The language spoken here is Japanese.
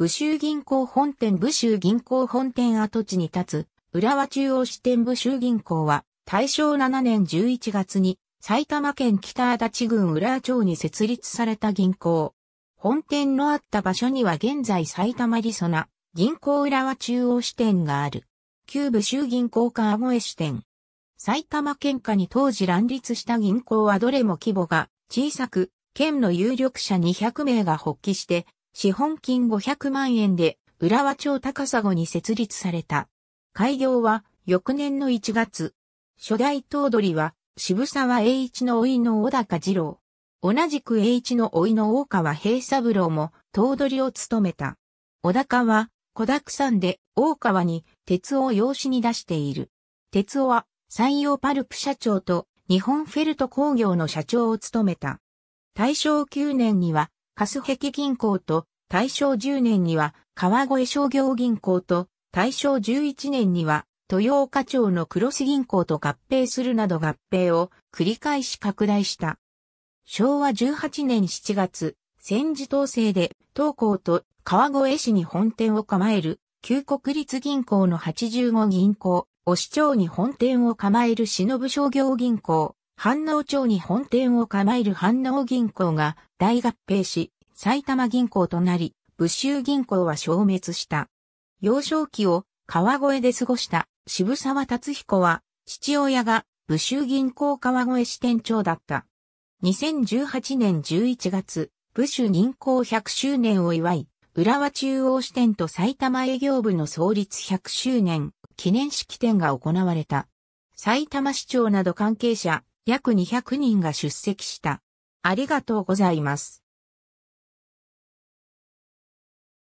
武州銀行本店武州銀行本店跡地に立つ、浦和中央支店武州銀行は、大正7年11月に、埼玉県北足立郡浦和町に設立された銀行。本店のあった場所には現在埼玉理そな、銀行浦和中央支店がある。旧武州銀行川越支店。埼玉県下に当時乱立した銀行はどれも規模が小さく、県の有力者200名が発起して資本金500万円で浦和町高砂に設立された。開業は翌年の1月。初代頭取は渋沢栄一の甥の小高二郎。同じく栄一の甥の大川平三郎も頭取を務めた。小高は小沢山で大川に鉄を養子に出している。鉄は山陽パルプ社長と日本フェルト工業の社長を務めた。大正9年にはカス壁銀行と大正10年には川越商業銀行と大正11年には豊岡町の黒ス銀行と合併するなど合併を繰り返し拡大した。昭和18年7月、戦時統制で東港と川越市に本店を構える旧国立銀行の85銀行、市町に本店を構える忍商業銀行、反応町に本店を構える反応銀行が大合併し、埼玉銀行となり、武州銀行は消滅した。幼少期を川越で過ごした渋沢達彦は、父親が武州銀行川越支店長だった。2018年11月、武州銀行100周年を祝い、浦和中央支店と埼玉営業部の創立100周年記念式典が行われた。埼玉市長など関係者約200人が出席した。ありがとうございます。